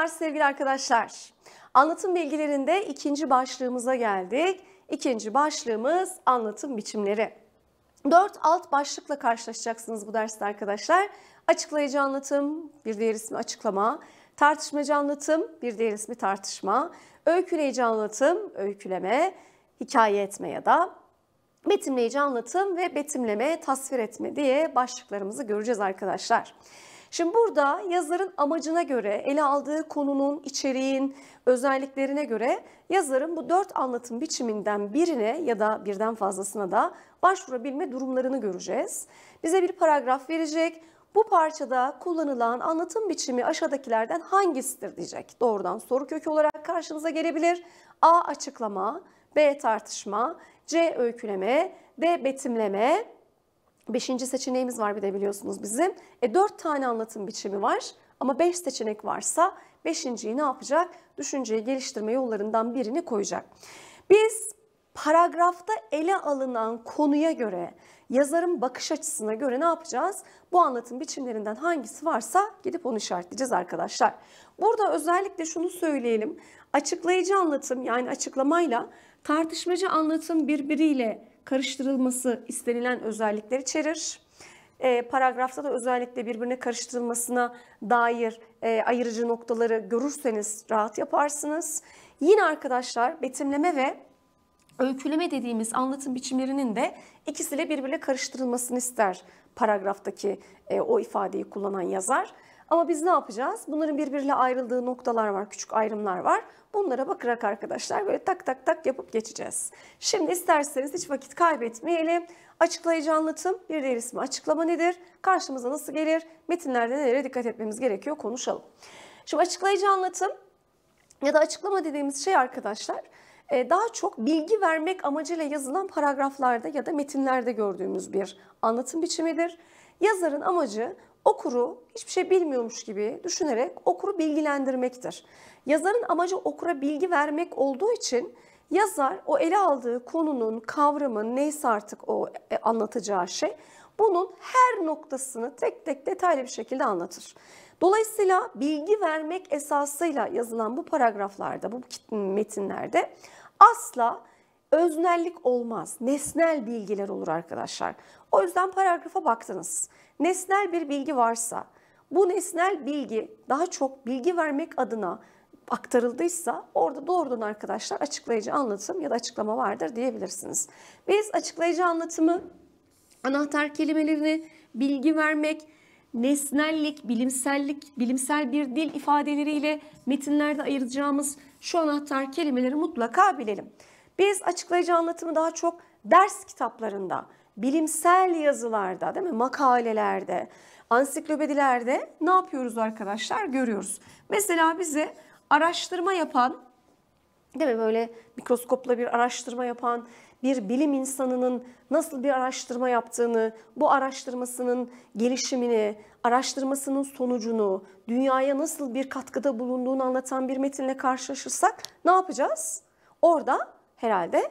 Merhabalar sevgili arkadaşlar. Anlatım bilgilerinde ikinci başlığımıza geldik. İkinci başlığımız anlatım biçimleri. Dört alt başlıkla karşılaşacaksınız bu derste arkadaşlar. Açıklayıcı anlatım, bir diğer ismi açıklama. Tartışmacı anlatım, bir diğer ismi tartışma. Öyküleyici anlatım, öyküleme, hikaye etme ya da betimleyici anlatım ve betimleme, tasvir etme diye başlıklarımızı göreceğiz arkadaşlar. Arkadaşlar. Şimdi burada yazarın amacına göre, ele aldığı konunun, içeriğin, özelliklerine göre yazarın bu dört anlatım biçiminden birine ya da birden fazlasına da başvurabilme durumlarını göreceğiz. Bize bir paragraf verecek. Bu parçada kullanılan anlatım biçimi aşağıdakilerden hangisidir diyecek. Doğrudan soru kökü olarak karşınıza gelebilir. A. Açıklama, B. Tartışma, C. Öyküleme, D. Betimleme, Beşinci seçeneğimiz var bir de biliyorsunuz bizim. E, dört tane anlatım biçimi var ama beş seçenek varsa beşinciyi ne yapacak? Düşünceyi geliştirme yollarından birini koyacak. Biz paragrafta ele alınan konuya göre, yazarın bakış açısına göre ne yapacağız? Bu anlatım biçimlerinden hangisi varsa gidip onu işaretleyeceğiz arkadaşlar. Burada özellikle şunu söyleyelim. Açıklayıcı anlatım yani açıklamayla tartışmacı anlatım birbiriyle karıştırılması istenilen özellikler içerir. E, paragrafta da özellikle birbirine karıştırılmasına dair e, ayırıcı noktaları görürseniz rahat yaparsınız. Yine arkadaşlar betimleme ve öyküleme dediğimiz anlatım biçimlerinin de ikisiyle birbirine karıştırılmasını ister paragraftaki e, o ifadeyi kullanan yazar. Ama biz ne yapacağız? Bunların birbiriyle ayrıldığı noktalar var, küçük ayrımlar var. Bunlara bakarak arkadaşlar böyle tak tak tak yapıp geçeceğiz. Şimdi isterseniz hiç vakit kaybetmeyelim. Açıklayıcı anlatım, bir diğer ismi açıklama nedir? Karşımıza nasıl gelir? Metinlerde nereye dikkat etmemiz gerekiyor konuşalım. Şimdi açıklayıcı anlatım ya da açıklama dediğimiz şey arkadaşlar e, daha çok bilgi vermek amacıyla yazılan paragraflarda ya da metinlerde gördüğümüz bir anlatım biçimidir. Yazarın amacı okuru hiçbir şey bilmiyormuş gibi düşünerek okuru bilgilendirmektir. Yazarın amacı okura bilgi vermek olduğu için yazar o ele aldığı konunun, kavramın neyse artık o e, anlatacağı şey bunun her noktasını tek tek detaylı bir şekilde anlatır. Dolayısıyla bilgi vermek esasıyla yazılan bu paragraflarda, bu metinlerde asla öznellik olmaz. Nesnel bilgiler olur arkadaşlar. O yüzden paragrafa baktınız nesnel bir bilgi varsa, bu nesnel bilgi daha çok bilgi vermek adına aktarıldıysa orada doğrudan arkadaşlar açıklayıcı anlatım ya da açıklama vardır diyebilirsiniz. Biz açıklayıcı anlatımı, anahtar kelimelerini, bilgi vermek, nesnellik, bilimsellik, bilimsel bir dil ifadeleriyle metinlerde ayıracağımız şu anahtar kelimeleri mutlaka bilelim. Biz açıklayıcı anlatımı daha çok ders kitaplarında, bilimsel yazılarda değil mi makalelerde, ansiklopedilerde ne yapıyoruz arkadaşlar görüyoruz. Mesela bize araştırma yapan değil mi böyle mikroskopla bir araştırma yapan bir bilim insanının nasıl bir araştırma yaptığını, bu araştırmasının gelişimini, araştırmasının sonucunu, dünyaya nasıl bir katkıda bulunduğunu anlatan bir metinle karşılaşırsak ne yapacağız? Orada herhalde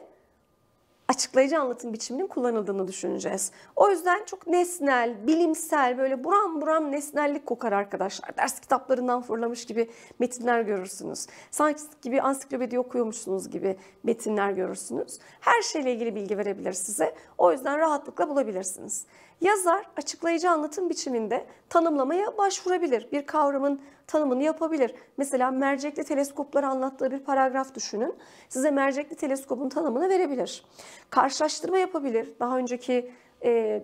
açıklayıcı anlatım biçiminin kullanıldığını düşüneceğiz. O yüzden çok nesnel, bilimsel, böyle buram buram nesnellik kokar arkadaşlar. Ders kitaplarından fırlamış gibi metinler görürsünüz. Sanki gibi ansiklopedi okuyormuşsunuz gibi metinler görürsünüz. Her şeyle ilgili bilgi verebilir size. O yüzden rahatlıkla bulabilirsiniz. Yazar açıklayıcı anlatım biçiminde tanımlamaya başvurabilir. Bir kavramın tanımını yapabilir. Mesela mercekli teleskopları anlattığı bir paragraf düşünün. Size mercekli teleskopun tanımını verebilir. Karşılaştırma yapabilir. Daha önceki e,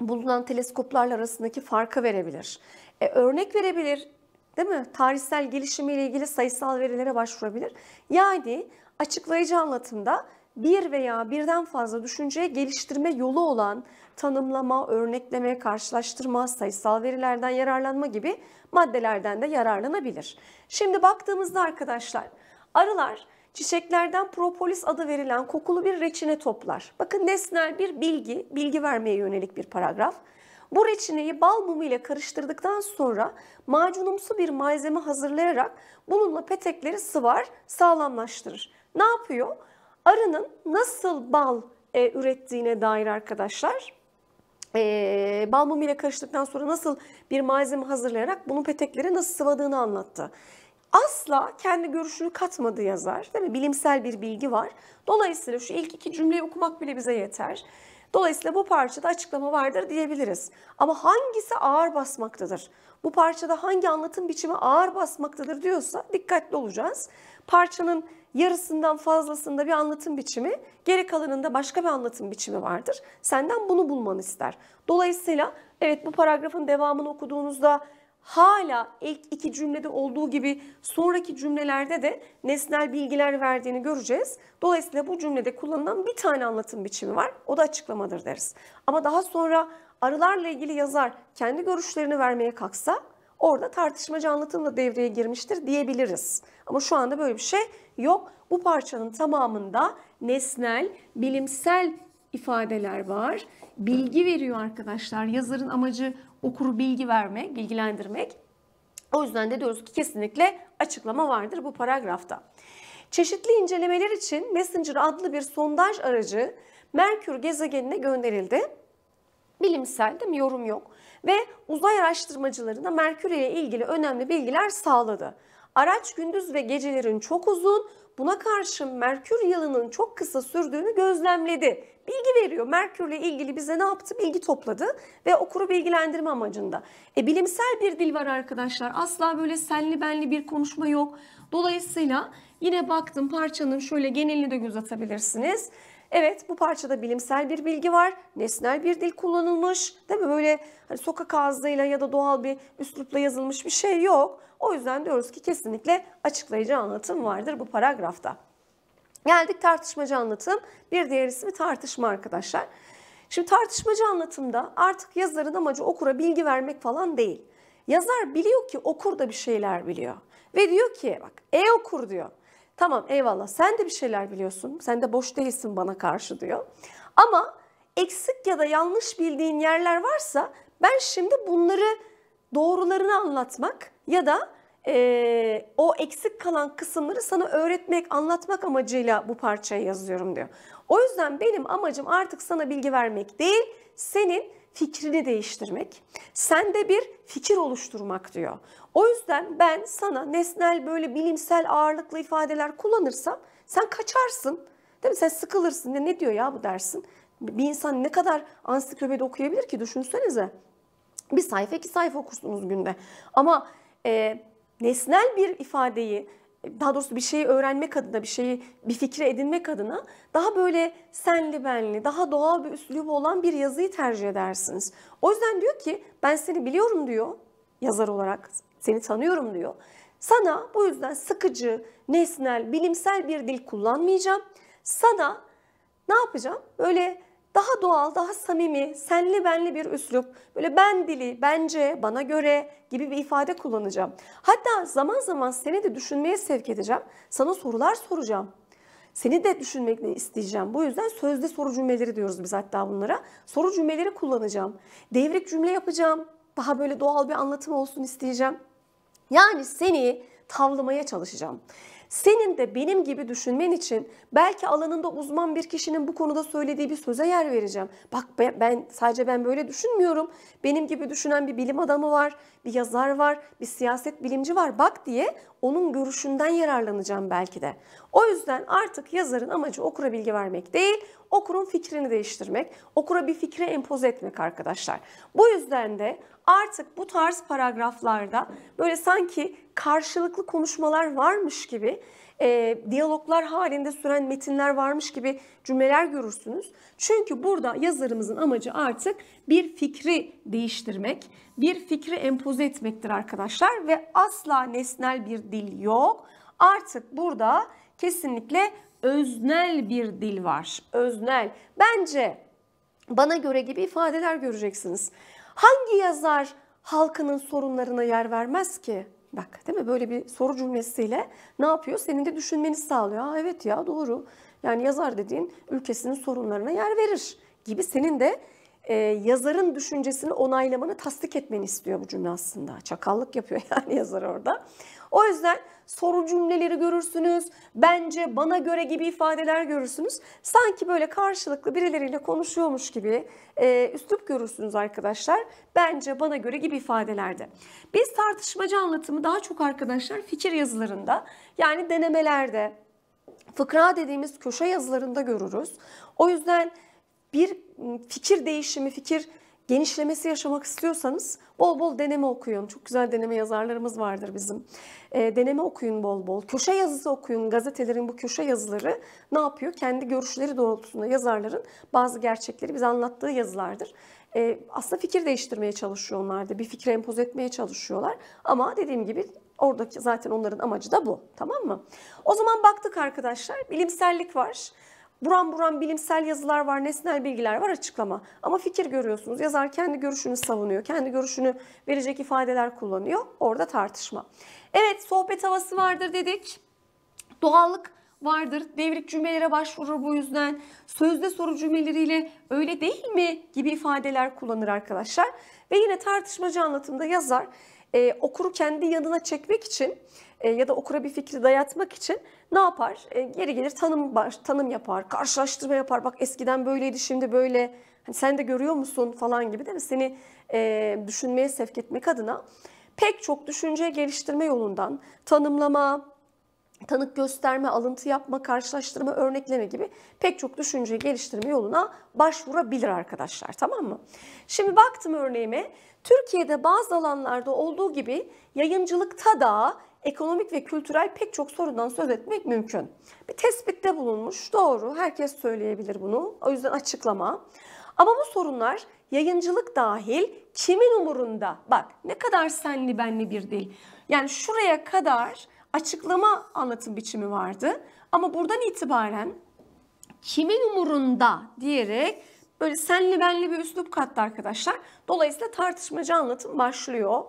bulunan teleskoplarla arasındaki farkı verebilir. E, örnek verebilir. Değil mi? Tarihsel gelişimiyle ilgili sayısal verilere başvurabilir. Yani açıklayıcı anlatımda bir veya birden fazla düşünce geliştirme yolu olan tanımlama, örnekleme, karşılaştırma, sayısal verilerden yararlanma gibi maddelerden de yararlanabilir. Şimdi baktığımızda arkadaşlar arılar çiçeklerden propolis adı verilen kokulu bir reçine toplar. Bakın nesnel bir bilgi, bilgi vermeye yönelik bir paragraf. Bu reçineyi bal mumu ile karıştırdıktan sonra macunumsu bir malzeme hazırlayarak bununla petekleri sıvar, sağlamlaştırır. Ne yapıyor? arının nasıl bal e, ürettiğine dair arkadaşlar e, bal mumu ile karıştıktan sonra nasıl bir malzeme hazırlayarak bunun peteklere nasıl sıvadığını anlattı. Asla kendi görüşünü katmadı yazar. Değil mi? Bilimsel bir bilgi var. Dolayısıyla şu ilk iki cümleyi okumak bile bize yeter. Dolayısıyla bu parçada açıklama vardır diyebiliriz. Ama hangisi ağır basmaktadır? Bu parçada hangi anlatım biçimi ağır basmaktadır diyorsa dikkatli olacağız. Parçanın yarısından fazlasında bir anlatım biçimi, geri kalanında başka bir anlatım biçimi vardır. Senden bunu bulmanı ister. Dolayısıyla evet bu paragrafın devamını okuduğunuzda hala ilk iki cümlede olduğu gibi sonraki cümlelerde de nesnel bilgiler verdiğini göreceğiz. Dolayısıyla bu cümlede kullanılan bir tane anlatım biçimi var. O da açıklamadır deriz. Ama daha sonra arılarla ilgili yazar kendi görüşlerini vermeye kalksa orada tartışmacı anlatım da devreye girmiştir diyebiliriz. Ama şu anda böyle bir şey yok. Bu parçanın tamamında nesnel, bilimsel ifadeler var. Bilgi veriyor arkadaşlar. Yazarın amacı okuru bilgi vermek, bilgilendirmek. O yüzden de diyoruz ki kesinlikle açıklama vardır bu paragrafta. Çeşitli incelemeler için Messenger adlı bir sondaj aracı Merkür gezegenine gönderildi. Bilimsel değil mi? Yorum yok. Ve uzay araştırmacılarına Merkür ile ilgili önemli bilgiler sağladı. Araç gündüz ve gecelerin çok uzun, buna karşın Merkür yılının çok kısa sürdüğünü gözlemledi. Bilgi veriyor. Merkürle ilgili bize ne yaptı? Bilgi topladı ve okuru bilgilendirme amacında. E, bilimsel bir dil var arkadaşlar. Asla böyle senli benli bir konuşma yok. Dolayısıyla yine baktım parçanın şöyle genelini de göz atabilirsiniz. Evet bu parçada bilimsel bir bilgi var. Nesnel bir dil kullanılmış. Değil mi? Böyle hani sokak ağzıyla ya da doğal bir üslupla yazılmış bir şey yok. O yüzden diyoruz ki kesinlikle açıklayıcı anlatım vardır bu paragrafta. Geldik tartışmacı anlatım. Bir diğer ismi tartışma arkadaşlar. Şimdi tartışmacı anlatımda artık yazarın amacı okura bilgi vermek falan değil. Yazar biliyor ki okur da bir şeyler biliyor. Ve diyor ki bak e-okur diyor. Tamam eyvallah sen de bir şeyler biliyorsun. Sen de boş değilsin bana karşı diyor. Ama eksik ya da yanlış bildiğin yerler varsa ben şimdi bunları doğrularını anlatmak ya da e, o eksik kalan kısımları sana öğretmek, anlatmak amacıyla bu parçayı yazıyorum diyor. O yüzden benim amacım artık sana bilgi vermek değil, senin fikrini değiştirmek, sende bir fikir oluşturmak diyor. O yüzden ben sana nesnel böyle bilimsel ağırlıklı ifadeler kullanırsam sen kaçarsın. Değil mi? Sen sıkılırsın. Ne diyor ya bu dersin? Bir insan ne kadar ansiklopedi okuyabilir ki düşünsenize. Bir sayfa iki sayfa okursunuz günde. Ama e, nesnel bir ifadeyi daha doğrusu bir şeyi öğrenmek adına, bir şeyi bir fikre edinmek adına daha böyle senli benli, daha doğal bir üslubu olan bir yazıyı tercih edersiniz. O yüzden diyor ki ben seni biliyorum diyor yazar olarak, seni tanıyorum diyor. Sana bu yüzden sıkıcı, nesnel, bilimsel bir dil kullanmayacağım. Sana ne yapacağım? Böyle daha doğal, daha samimi, senli benli bir üslup, böyle ben dili, bence, bana göre gibi bir ifade kullanacağım. Hatta zaman zaman seni de düşünmeye sevk edeceğim. Sana sorular soracağım. Seni de düşünmekle isteyeceğim. Bu yüzden sözde soru cümleleri diyoruz biz hatta bunlara. Soru cümleleri kullanacağım. Devrik cümle yapacağım. Daha böyle doğal bir anlatım olsun isteyeceğim. Yani seni tavlamaya çalışacağım. Senin de benim gibi düşünmen için belki alanında uzman bir kişinin bu konuda söylediği bir söze yer vereceğim. Bak ben, ben sadece ben böyle düşünmüyorum. Benim gibi düşünen bir bilim adamı var, bir yazar var, bir siyaset bilimci var bak diye onun görüşünden yararlanacağım belki de. O yüzden artık yazarın amacı okura bilgi vermek değil, okurun fikrini değiştirmek, okura bir fikre empoze etmek arkadaşlar. Bu yüzden de artık bu tarz paragraflarda böyle sanki karşılıklı konuşmalar varmış gibi, e, diyaloglar halinde süren metinler varmış gibi cümleler görürsünüz. Çünkü burada yazarımızın amacı artık bir fikri değiştirmek, bir fikri empoze etmektir arkadaşlar ve asla nesnel bir dil yok. Artık burada kesinlikle öznel bir dil var. Öznel. Bence bana göre gibi ifadeler göreceksiniz. Hangi yazar halkının sorunlarına yer vermez ki? Bak değil mi böyle bir soru cümlesiyle ne yapıyor? Senin de düşünmeni sağlıyor. Aa, evet ya doğru. Yani yazar dediğin ülkesinin sorunlarına yer verir gibi senin de e, yazarın düşüncesini onaylamanı tasdik etmeni istiyor bu cümle aslında. Çakallık yapıyor yani yazar orada. O yüzden soru cümleleri görürsünüz. Bence, bana göre gibi ifadeler görürsünüz. Sanki böyle karşılıklı birileriyle konuşuyormuş gibi e, üslup görürsünüz arkadaşlar. Bence, bana göre gibi ifadelerde. Biz tartışmacı anlatımı daha çok arkadaşlar fikir yazılarında yani denemelerde, fıkra dediğimiz köşe yazılarında görürüz. O yüzden bir fikir değişimi, fikir genişlemesi yaşamak istiyorsanız bol bol deneme okuyun. Çok güzel deneme yazarlarımız vardır bizim. E, deneme okuyun bol bol. Köşe yazısı okuyun. Gazetelerin bu köşe yazıları ne yapıyor? Kendi görüşleri doğrultusunda yazarların bazı gerçekleri bize anlattığı yazılardır. E, aslında fikir değiştirmeye çalışıyor onlar da. Bir fikre empoze etmeye çalışıyorlar. Ama dediğim gibi oradaki zaten onların amacı da bu. Tamam mı? O zaman baktık arkadaşlar. Bilimsellik var buram buram bilimsel yazılar var, nesnel bilgiler var, açıklama. Ama fikir görüyorsunuz. Yazar kendi görüşünü savunuyor. Kendi görüşünü verecek ifadeler kullanıyor. Orada tartışma. Evet, sohbet havası vardır dedik. Doğallık vardır. Devrik cümlelere başvurur bu yüzden. Sözde soru cümleleriyle öyle değil mi gibi ifadeler kullanır arkadaşlar. Ve yine tartışmacı anlatımda yazar e, okuru kendi yanına çekmek için e, ya da okura bir fikri dayatmak için ne yapar? E, geri gelir tanım tanım yapar, karşılaştırma yapar. Bak eskiden böyleydi şimdi böyle. Hani sen de görüyor musun falan gibi değil mi? Seni e, düşünmeye sevk etmek adına pek çok düşünce geliştirme yolundan tanımlama, tanık gösterme, alıntı yapma, karşılaştırma, örnekleme gibi pek çok düşünce geliştirme yoluna başvurabilir arkadaşlar tamam mı? Şimdi baktım örneğime Türkiye'de bazı alanlarda olduğu gibi yayıncılıkta da ekonomik ve kültürel pek çok sorundan söz etmek mümkün. Bir tespitte bulunmuş, doğru, herkes söyleyebilir bunu. O yüzden açıklama. Ama bu sorunlar yayıncılık dahil kimin umurunda? Bak ne kadar senli benli bir dil. Yani şuraya kadar açıklama anlatım biçimi vardı. Ama buradan itibaren kimin umurunda diyerek böyle senli benli bir üslup kattı arkadaşlar. Dolayısıyla tartışmacı anlatım başlıyor.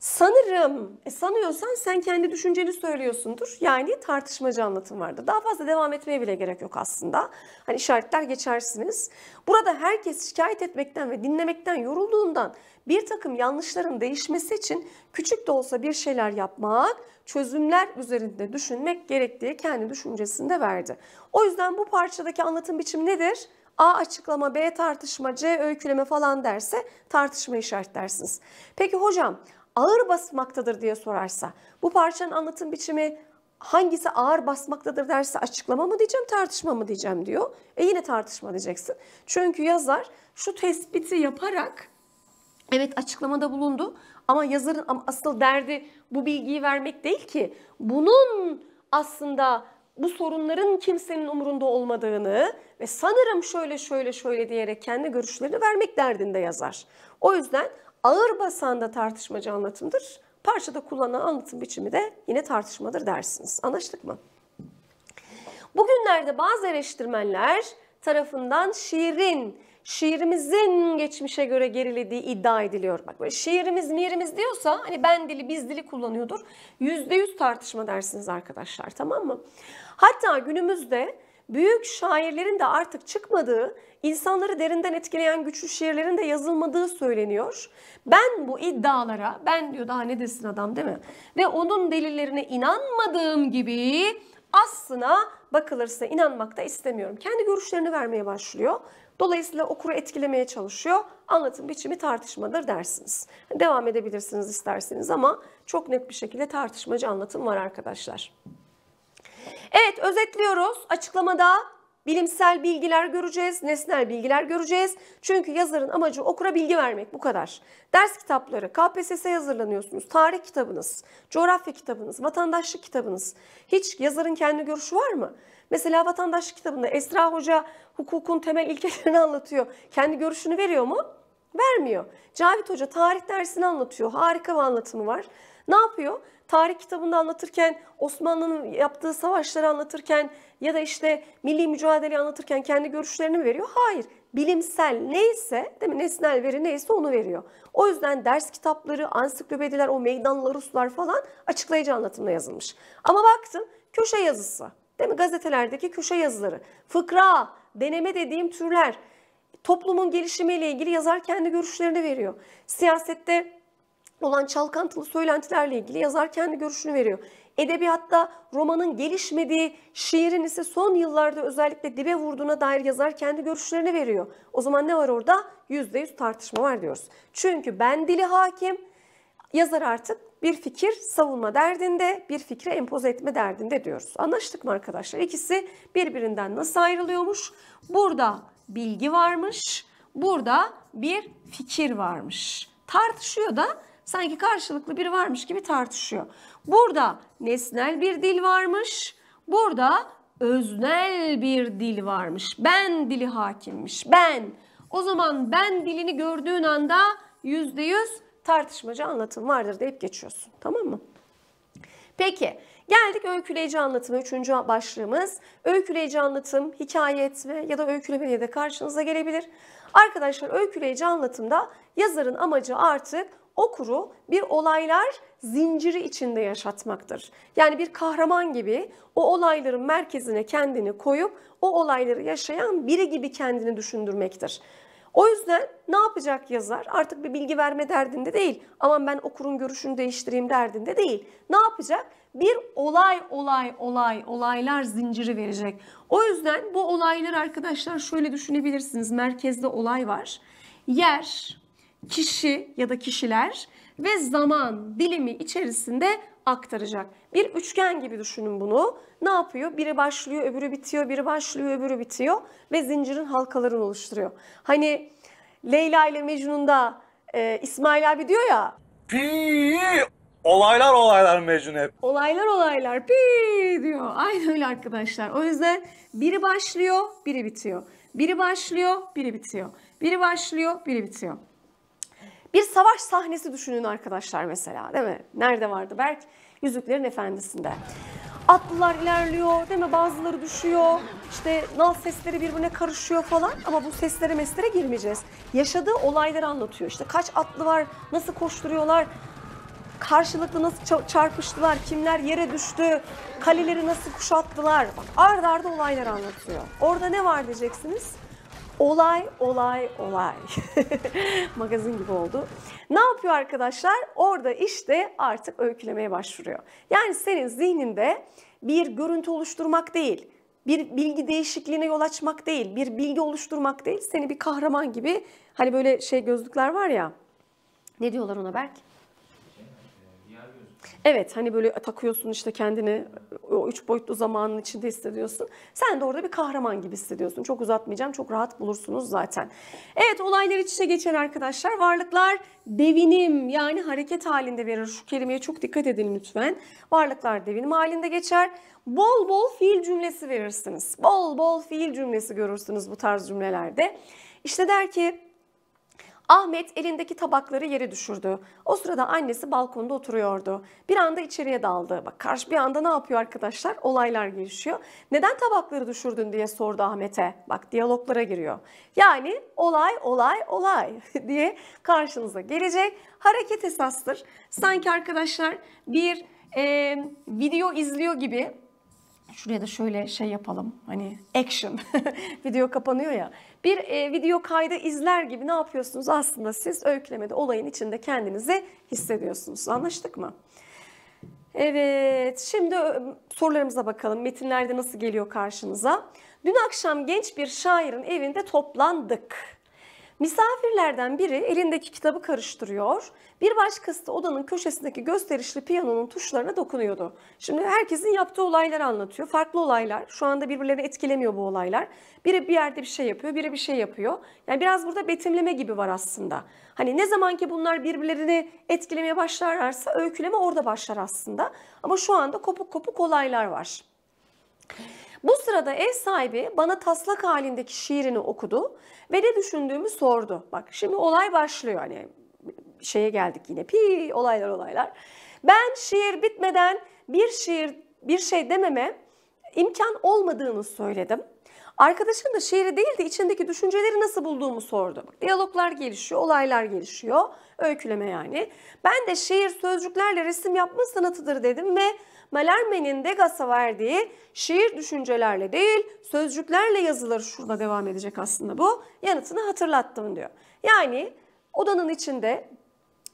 Sanırım, e sanıyorsan sen kendi düşünceni söylüyorsundur. Yani tartışmacı anlatım vardı. Daha fazla devam etmeye bile gerek yok aslında. Hani işaretler geçersiniz. Burada herkes şikayet etmekten ve dinlemekten yorulduğundan bir takım yanlışların değişmesi için küçük de olsa bir şeyler yapmak, çözümler üzerinde düşünmek gerektiği kendi düşüncesinde verdi. O yüzden bu parçadaki anlatım biçimi nedir? A açıklama, B tartışma, C öyküleme falan derse tartışma işaret dersiniz. Peki hocam ağır basmaktadır diye sorarsa, bu parçanın anlatım biçimi hangisi ağır basmaktadır derse açıklama mı diyeceğim, tartışma mı diyeceğim diyor. E yine tartışma diyeceksin. Çünkü yazar şu tespiti yaparak evet açıklamada bulundu ama yazarın ama asıl derdi bu bilgiyi vermek değil ki. Bunun aslında bu sorunların kimsenin umurunda olmadığını ve sanırım şöyle şöyle şöyle diyerek kendi görüşlerini vermek derdinde yazar. O yüzden ağır basanda tartışmacı anlatımdır. Parçada kullanılan anlatım biçimi de yine tartışmadır dersiniz. Anlaştık mı? Bugünlerde bazı eleştirmenler tarafından şiirin, şiirimizin geçmişe göre gerilediği iddia ediliyor. Bak böyle şiirimiz mirimiz diyorsa hani ben dili biz dili kullanıyordur. Yüzde yüz tartışma dersiniz arkadaşlar tamam mı? Hatta günümüzde büyük şairlerin de artık çıkmadığı insanları derinden etkileyen güçlü şiirlerin de yazılmadığı söyleniyor. Ben bu iddialara, ben diyor daha ne desin adam değil mi? Ve onun delillerine inanmadığım gibi aslına bakılırsa inanmak da istemiyorum. Kendi görüşlerini vermeye başlıyor. Dolayısıyla okuru etkilemeye çalışıyor. Anlatım biçimi tartışmadır dersiniz. Devam edebilirsiniz isterseniz ama çok net bir şekilde tartışmacı anlatım var arkadaşlar. Evet özetliyoruz. Açıklamada bilimsel bilgiler göreceğiz, nesnel bilgiler göreceğiz. Çünkü yazarın amacı okura bilgi vermek bu kadar. Ders kitapları, KPSS'ye hazırlanıyorsunuz, tarih kitabınız, coğrafya kitabınız, vatandaşlık kitabınız. Hiç yazarın kendi görüşü var mı? Mesela vatandaşlık kitabında Esra Hoca hukukun temel ilkelerini anlatıyor. Kendi görüşünü veriyor mu? Vermiyor. Cavit Hoca tarih dersini anlatıyor. Harika bir anlatımı var. Ne yapıyor? tarih kitabında anlatırken, Osmanlı'nın yaptığı savaşları anlatırken ya da işte milli mücadeleyi anlatırken kendi görüşlerini mi veriyor? Hayır. Bilimsel neyse, değil mi? Nesnel veri neyse onu veriyor. O yüzden ders kitapları, ansiklopediler, o meydanlar, Ruslar falan açıklayıcı anlatımla yazılmış. Ama baktın köşe yazısı, değil mi? Gazetelerdeki köşe yazıları, fıkra, deneme dediğim türler, toplumun gelişimiyle ilgili yazar kendi görüşlerini veriyor. Siyasette olan çalkantılı söylentilerle ilgili yazar kendi görüşünü veriyor. Edebiyatta romanın gelişmediği, şiirin ise son yıllarda özellikle dibe vurduğuna dair yazar kendi görüşlerini veriyor. O zaman ne var orada? %100 tartışma var diyoruz. Çünkü ben dili hakim, yazar artık bir fikir savunma derdinde, bir fikre empoze etme derdinde diyoruz. Anlaştık mı arkadaşlar? İkisi birbirinden nasıl ayrılıyormuş? Burada bilgi varmış, burada bir fikir varmış. Tartışıyor da sanki karşılıklı biri varmış gibi tartışıyor. Burada nesnel bir dil varmış. Burada öznel bir dil varmış. Ben dili hakimmiş. Ben. O zaman ben dilini gördüğün anda yüzde yüz tartışmacı anlatım vardır deyip geçiyorsun. Tamam mı? Peki geldik öyküleyici anlatımı Üçüncü başlığımız öyküleyici anlatım, hikaye etme ya da öyküleme de karşınıza gelebilir. Arkadaşlar öyküleyici anlatımda yazarın amacı artık okuru bir olaylar zinciri içinde yaşatmaktır. Yani bir kahraman gibi o olayların merkezine kendini koyup o olayları yaşayan biri gibi kendini düşündürmektir. O yüzden ne yapacak yazar? Artık bir bilgi verme derdinde değil. Aman ben okurun görüşünü değiştireyim derdinde değil. Ne yapacak? Bir olay olay olay olaylar zinciri verecek. O yüzden bu olaylar arkadaşlar şöyle düşünebilirsiniz. Merkezde olay var. Yer, kişi ya da kişiler ve zaman dilimi içerisinde aktaracak. Bir üçgen gibi düşünün bunu. Ne yapıyor? Biri başlıyor, öbürü bitiyor, biri başlıyor, öbürü bitiyor ve zincirin halkalarını oluşturuyor. Hani Leyla ile Mecnun'da e, İsmail abi diyor ya. Pi olaylar olaylar Mecnun hep. Olaylar olaylar pi diyor. Aynı öyle arkadaşlar. O yüzden biri başlıyor, biri bitiyor. Biri başlıyor, biri bitiyor. Biri başlıyor, biri bitiyor. Bir savaş sahnesi düşünün arkadaşlar mesela değil mi? Nerede vardı Berk? Yüzüklerin Efendisi'nde. Atlılar ilerliyor değil mi? Bazıları düşüyor. İşte nal sesleri birbirine karışıyor falan ama bu seslere meslere girmeyeceğiz. Yaşadığı olayları anlatıyor. İşte kaç atlı var, nasıl koşturuyorlar, karşılıklı nasıl çarpıştılar, kimler yere düştü, kaleleri nasıl kuşattılar. Bak ard arda olayları anlatıyor. Orada ne var diyeceksiniz? Olay, olay, olay. Magazin gibi oldu. Ne yapıyor arkadaşlar? Orada işte artık öykülemeye başvuruyor. Yani senin zihninde bir görüntü oluşturmak değil, bir bilgi değişikliğine yol açmak değil, bir bilgi oluşturmak değil, seni bir kahraman gibi hani böyle şey gözlükler var ya. Ne diyorlar ona belki? Evet hani böyle takıyorsun işte kendini o üç boyutlu zamanın içinde hissediyorsun. Sen de orada bir kahraman gibi hissediyorsun. Çok uzatmayacağım çok rahat bulursunuz zaten. Evet olaylar iç içe geçen arkadaşlar varlıklar devinim yani hareket halinde verir. Şu kelimeye çok dikkat edin lütfen. Varlıklar devinim halinde geçer. Bol bol fiil cümlesi verirsiniz. Bol bol fiil cümlesi görürsünüz bu tarz cümlelerde. İşte der ki Ahmet elindeki tabakları yere düşürdü. O sırada annesi balkonda oturuyordu. Bir anda içeriye daldı. Bak karşı bir anda ne yapıyor arkadaşlar? Olaylar gelişiyor. Neden tabakları düşürdün diye sordu Ahmet'e. Bak diyaloglara giriyor. Yani olay olay olay diye karşınıza gelecek. Hareket esastır. Sanki arkadaşlar bir e, video izliyor gibi Şuraya da şöyle şey yapalım. Hani action video kapanıyor ya. Bir e, video kaydı izler gibi ne yapıyorsunuz? Aslında siz öykülemede olayın içinde kendinizi hissediyorsunuz. Anlaştık mı? Evet, şimdi e, sorularımıza bakalım. Metinlerde nasıl geliyor karşınıza? Dün akşam genç bir şairin evinde toplandık. Misafirlerden biri elindeki kitabı karıştırıyor. Bir başkası da odanın köşesindeki gösterişli piyanonun tuşlarına dokunuyordu. Şimdi herkesin yaptığı olayları anlatıyor. Farklı olaylar. Şu anda birbirlerini etkilemiyor bu olaylar. Biri bir yerde bir şey yapıyor, biri bir şey yapıyor. Yani biraz burada betimleme gibi var aslında. Hani ne zaman ki bunlar birbirlerini etkilemeye başlarlarsa öyküleme orada başlar aslında. Ama şu anda kopuk kopuk olaylar var. Bu sırada ev sahibi bana taslak halindeki şiirini okudu ve ne düşündüğümü sordu. Bak şimdi olay başlıyor hani şeye geldik yine pi olaylar olaylar. Ben şiir bitmeden bir şiir bir şey dememe imkan olmadığını söyledim. Arkadaşım da şiiri değil de içindeki düşünceleri nasıl bulduğumu sordu. Diyaloglar gelişiyor, olaylar gelişiyor. Öyküleme yani. Ben de şiir sözcüklerle resim yapma sanatıdır dedim ve Malerme'nin Degas'a verdiği şiir düşüncelerle değil sözcüklerle yazılır. Şurada devam edecek aslında bu. Yanıtını hatırlattım diyor. Yani odanın içinde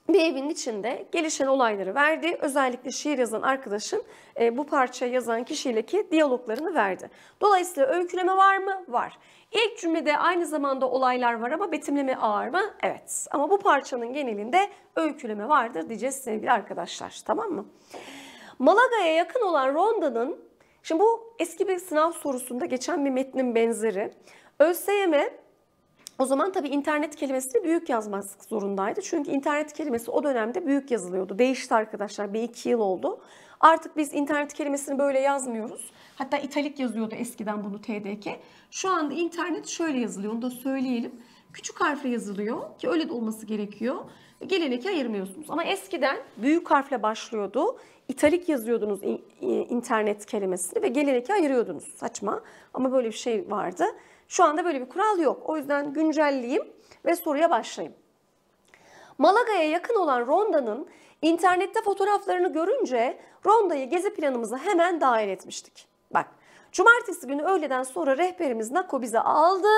bir evin içinde gelişen olayları verdi. Özellikle şiir yazan arkadaşın e, bu parça yazan kişiyle ki diyaloglarını verdi. Dolayısıyla öyküleme var mı? Var. İlk cümlede aynı zamanda olaylar var ama betimleme ağır mı? Evet. Ama bu parçanın genelinde öyküleme vardır diyeceğiz sevgili arkadaşlar. Tamam mı? Malaga'ya yakın olan Ronda'nın, şimdi bu eski bir sınav sorusunda geçen bir metnin benzeri. ÖSYM o zaman tabii internet kelimesini büyük yazmak zorundaydı. Çünkü internet kelimesi o dönemde büyük yazılıyordu. Değişti arkadaşlar. Bir iki yıl oldu. Artık biz internet kelimesini böyle yazmıyoruz. Hatta italik yazıyordu eskiden bunu TDK. Şu anda internet şöyle yazılıyor. Onu da söyleyelim. Küçük harfle yazılıyor ki öyle de olması gerekiyor. Gelenek ayırmıyorsunuz. Ama eskiden büyük harfle başlıyordu. İtalik yazıyordunuz internet kelimesini ve gelenek ayırıyordunuz. Saçma ama böyle bir şey vardı. Şu anda böyle bir kural yok. O yüzden güncelleyeyim ve soruya başlayayım. Malaga'ya yakın olan Ronda'nın internette fotoğraflarını görünce Ronda'yı gezi planımıza hemen dahil etmiştik. Bak, cumartesi günü öğleden sonra rehberimiz Nako bize aldı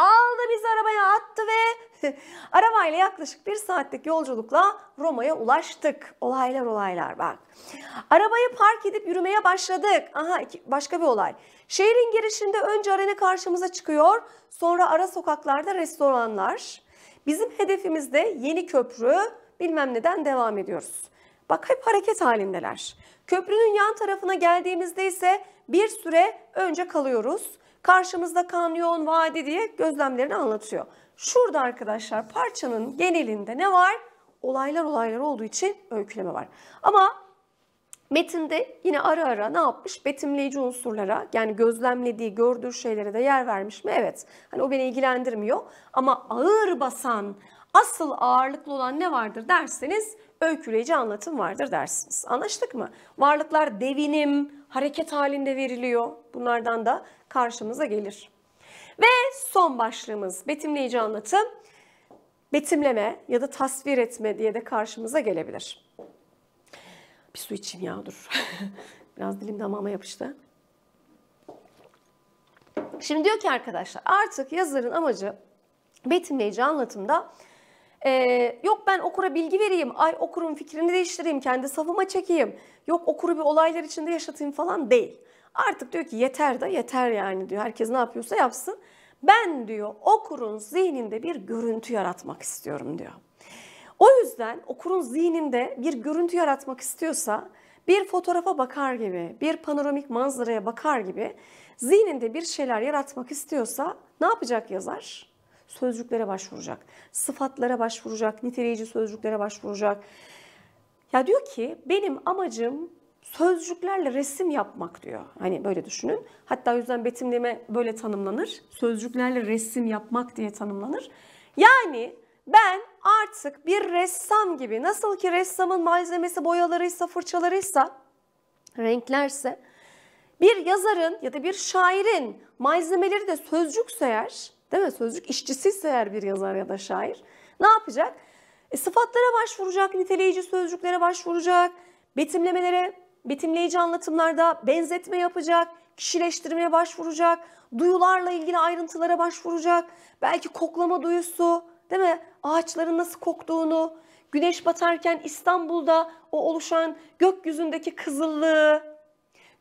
aldı bizi arabaya attı ve arabayla yaklaşık bir saatlik yolculukla Roma'ya ulaştık. Olaylar olaylar bak. Arabayı park edip yürümeye başladık. Aha başka bir olay. Şehrin girişinde önce arena karşımıza çıkıyor. Sonra ara sokaklarda restoranlar. Bizim hedefimiz de yeni köprü bilmem neden devam ediyoruz. Bak hep hareket halindeler. Köprünün yan tarafına geldiğimizde ise bir süre önce kalıyoruz. Karşımızda kanyon, vadi diye gözlemlerini anlatıyor. Şurada arkadaşlar parçanın genelinde ne var? Olaylar olaylar olduğu için öyküleme var. Ama metinde yine ara ara ne yapmış? Betimleyici unsurlara yani gözlemlediği, gördüğü şeylere de yer vermiş mi? Evet. Hani o beni ilgilendirmiyor ama ağır basan, asıl ağırlıklı olan ne vardır derseniz öyküleyici anlatım vardır dersiniz. Anlaştık mı? Varlıklar devinim, hareket halinde veriliyor. Bunlardan da karşımıza gelir. Ve son başlığımız betimleyici anlatım. Betimleme ya da tasvir etme diye de karşımıza gelebilir. Bir su içeyim ya dur. Biraz dilim damağıma yapıştı. Şimdi diyor ki arkadaşlar artık yazarın amacı betimleyici anlatımda ee, yok ben okura bilgi vereyim, ay okurun fikrini değiştireyim, kendi safıma çekeyim. Yok okuru bir olaylar içinde yaşatayım falan değil. Artık diyor ki yeter de yeter yani diyor. Herkes ne yapıyorsa yapsın. Ben diyor okurun zihninde bir görüntü yaratmak istiyorum diyor. O yüzden okurun zihninde bir görüntü yaratmak istiyorsa bir fotoğrafa bakar gibi, bir panoramik manzaraya bakar gibi zihninde bir şeyler yaratmak istiyorsa ne yapacak yazar? sözcüklere başvuracak. Sıfatlara başvuracak, niteleyici sözcüklere başvuracak. Ya diyor ki benim amacım sözcüklerle resim yapmak diyor. Hani böyle düşünün. Hatta o yüzden betimleme böyle tanımlanır. Sözcüklerle resim yapmak diye tanımlanır. Yani ben artık bir ressam gibi nasıl ki ressamın malzemesi boyalarıysa, fırçalarıysa, renklerse bir yazarın ya da bir şairin malzemeleri de sözcükse eğer Değil mi? Sözcük işçisiyse eğer bir yazar ya da şair ne yapacak? E, sıfatlara başvuracak, niteleyici sözcüklere başvuracak, betimlemelere, betimleyici anlatımlarda benzetme yapacak, kişileştirmeye başvuracak, duyularla ilgili ayrıntılara başvuracak, belki koklama duyusu, değil mi? Ağaçların nasıl koktuğunu, güneş batarken İstanbul'da o oluşan gökyüzündeki kızıllığı,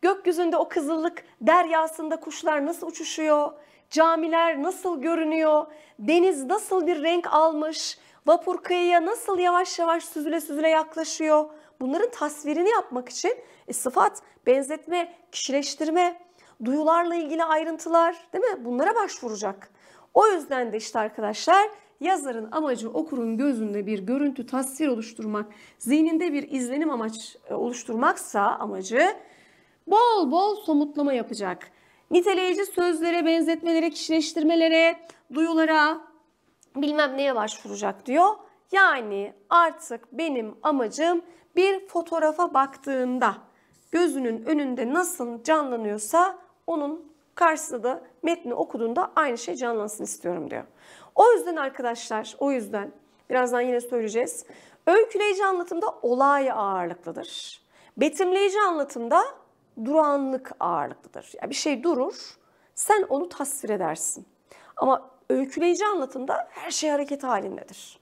gökyüzünde o kızıllık deryasında kuşlar nasıl uçuşuyor, Camiler nasıl görünüyor? Deniz nasıl bir renk almış? Vapur kıyıya nasıl yavaş yavaş süzüle süzüle yaklaşıyor? Bunların tasvirini yapmak için e, sıfat, benzetme, kişileştirme, duyularla ilgili ayrıntılar değil mi? Bunlara başvuracak. O yüzden de işte arkadaşlar yazarın amacı okurun gözünde bir görüntü tasvir oluşturmak, zihninde bir izlenim amaç e, oluşturmaksa amacı bol bol somutlama yapacak. Niteleyici sözlere, benzetmelere, kişileştirmelere, duyulara bilmem neye başvuracak diyor. Yani artık benim amacım bir fotoğrafa baktığında gözünün önünde nasıl canlanıyorsa onun karşısında da metni okuduğunda aynı şey canlansın istiyorum diyor. O yüzden arkadaşlar, o yüzden birazdan yine söyleyeceğiz. Öyküleyici anlatımda olay ağırlıklıdır. Betimleyici anlatımda durağanlık ağırlıklıdır. Yani bir şey durur, sen onu tasvir edersin. Ama öyküleyici anlatımda her şey hareket halindedir.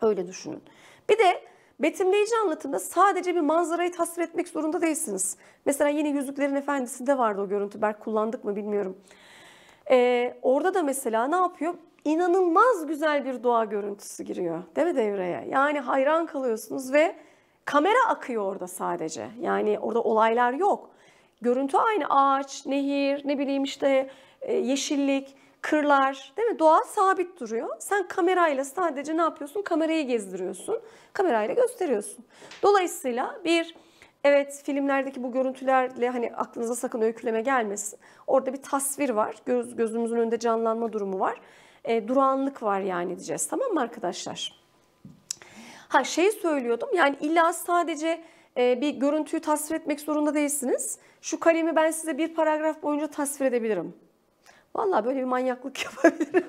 Öyle düşünün. Bir de betimleyici anlatımda sadece bir manzarayı tasvir etmek zorunda değilsiniz. Mesela yine Yüzüklerin Efendisi'nde vardı o görüntü. Belki kullandık mı bilmiyorum. Ee, orada da mesela ne yapıyor? İnanılmaz güzel bir doğa görüntüsü giriyor. Değil mi devreye? Yani hayran kalıyorsunuz ve Kamera akıyor orada sadece. Yani orada olaylar yok. Görüntü aynı ağaç, nehir, ne bileyim işte e, yeşillik, kırlar değil mi? Doğa sabit duruyor. Sen kamerayla sadece ne yapıyorsun? Kamerayı gezdiriyorsun. Kamerayla gösteriyorsun. Dolayısıyla bir evet filmlerdeki bu görüntülerle hani aklınıza sakın öyküleme gelmesin. Orada bir tasvir var. Göz, gözümüzün önünde canlanma durumu var. E, durağanlık var yani diyeceğiz. Tamam mı arkadaşlar? Ha şey söylüyordum yani illa sadece e, bir görüntüyü tasvir etmek zorunda değilsiniz. Şu kalemi ben size bir paragraf boyunca tasvir edebilirim. Valla böyle bir manyaklık yapabilirim.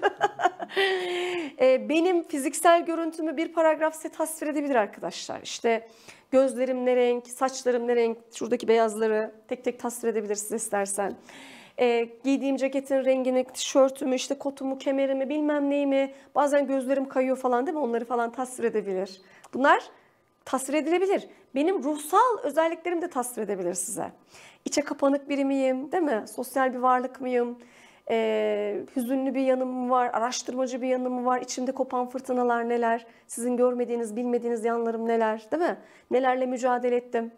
e, benim fiziksel görüntümü bir paragraf size tasvir edebilir arkadaşlar. İşte gözlerim ne renk, saçlarım ne renk, şuradaki beyazları tek tek tasvir edebilirsiniz istersen. E, giydiğim ceketin rengini, tişörtümü, işte kotumu, kemerimi bilmem neyimi bazen gözlerim kayıyor falan değil mi? Onları falan tasvir edebilir. Bunlar tasvir edilebilir. Benim ruhsal özelliklerim de tasvir edebilir size. İçe kapanık biri miyim değil mi? Sosyal bir varlık mıyım? Ee, hüzünlü bir yanım var, araştırmacı bir yanım var, içimde kopan fırtınalar neler, sizin görmediğiniz, bilmediğiniz yanlarım neler değil mi? Nelerle mücadele ettim.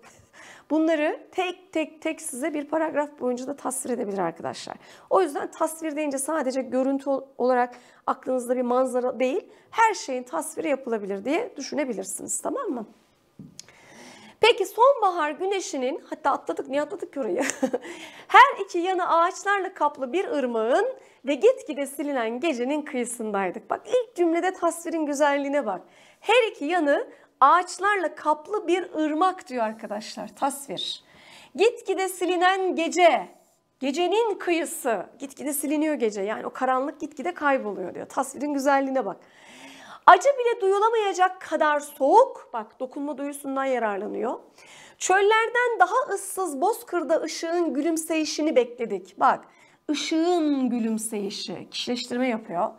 Bunları tek tek tek size bir paragraf boyunca da tasvir edebilir arkadaşlar. O yüzden tasvir deyince sadece görüntü olarak aklınızda bir manzara değil, her şeyin tasviri yapılabilir diye düşünebilirsiniz tamam mı? Peki sonbahar güneşinin hatta atladık niye atladık orayı? Her iki yanı ağaçlarla kaplı bir ırmağın ve gitgide silinen gecenin kıyısındaydık. Bak ilk cümlede tasvirin güzelliğine bak. Her iki yanı ağaçlarla kaplı bir ırmak diyor arkadaşlar tasvir. Gitgide silinen gece, gecenin kıyısı gitgide siliniyor gece yani o karanlık gitgide kayboluyor diyor. Tasvirin güzelliğine bak. Acı bile duyulamayacak kadar soğuk, bak dokunma duyusundan yararlanıyor. Çöllerden daha ıssız bozkırda ışığın gülümseyişini bekledik. Bak ışığın gülümseyişi kişileştirme yapıyor.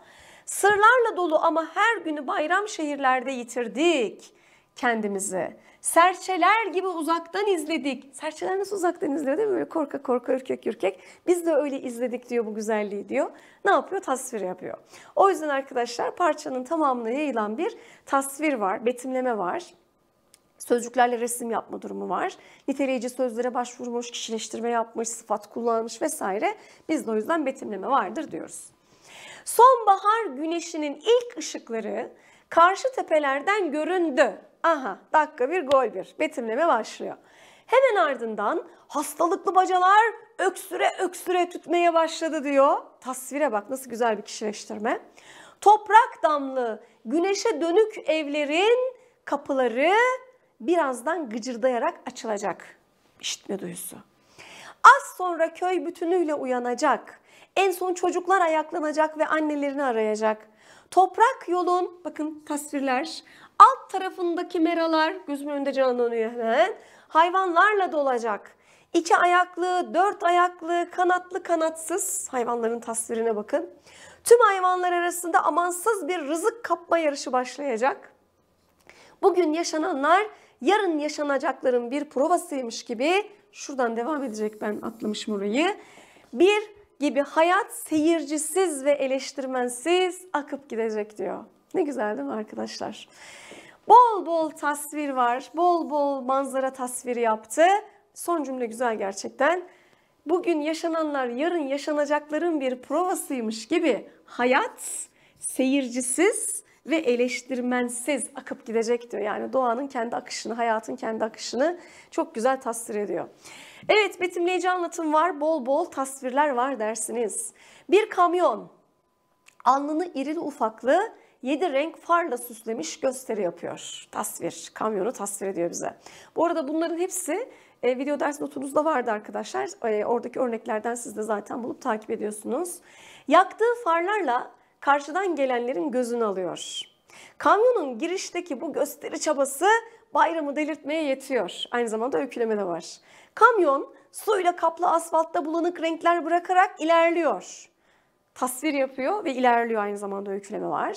Sırlarla dolu ama her günü bayram şehirlerde yitirdik kendimizi. Serçeler gibi uzaktan izledik. Serçeler nasıl uzaktan izliyor değil mi? Böyle korka korka ürkek ürkek. Biz de öyle izledik diyor bu güzelliği diyor. Ne yapıyor? Tasvir yapıyor. O yüzden arkadaşlar parçanın tamamına yayılan bir tasvir var, betimleme var. Sözcüklerle resim yapma durumu var. Niteleyici sözlere başvurmuş, kişileştirme yapmış, sıfat kullanmış vesaire. Biz de o yüzden betimleme vardır diyoruz. Sonbahar güneşinin ilk ışıkları karşı tepelerden göründü. Aha dakika bir gol bir. Betimleme başlıyor. Hemen ardından hastalıklı bacalar öksüre öksüre tütmeye başladı diyor. Tasvire bak nasıl güzel bir kişileştirme. Toprak damlı güneşe dönük evlerin kapıları birazdan gıcırdayarak açılacak. İşitme duyusu. Az sonra köy bütünüyle uyanacak. En son çocuklar ayaklanacak ve annelerini arayacak. Toprak yolun, bakın tasvirler, Alt tarafındaki meralar gözümün önünde canlanıyor hemen. Hayvanlarla dolacak. İki ayaklı, dört ayaklı, kanatlı, kanatsız hayvanların tasvirine bakın. Tüm hayvanlar arasında amansız bir rızık kapma yarışı başlayacak. Bugün yaşananlar yarın yaşanacakların bir provasıymış gibi şuradan devam edecek ben atlamışım orayı. Bir gibi hayat seyircisiz ve eleştirmensiz akıp gidecek diyor. Ne güzel değil mi arkadaşlar? Bol bol tasvir var. Bol bol manzara tasviri yaptı. Son cümle güzel gerçekten. Bugün yaşananlar yarın yaşanacakların bir provasıymış gibi hayat seyircisiz ve eleştirmensiz akıp gidecek diyor. Yani doğanın kendi akışını, hayatın kendi akışını çok güzel tasvir ediyor. Evet betimleyici anlatım var, bol bol tasvirler var dersiniz. Bir kamyon alnını irili ufaklı 7 renk farla süslemiş gösteri yapıyor. Tasvir, kamyonu tasvir ediyor bize. Bu arada bunların hepsi e, video ders notunuzda vardı arkadaşlar. E, oradaki örneklerden siz de zaten bulup takip ediyorsunuz. Yaktığı farlarla karşıdan gelenlerin gözünü alıyor. Kamyonun girişteki bu gösteri çabası bayramı delirtmeye yetiyor. Aynı zamanda öyküleme de var. Kamyon suyla kaplı asfaltta bulanık renkler bırakarak ilerliyor tasvir yapıyor ve ilerliyor aynı zamanda öyküleme var.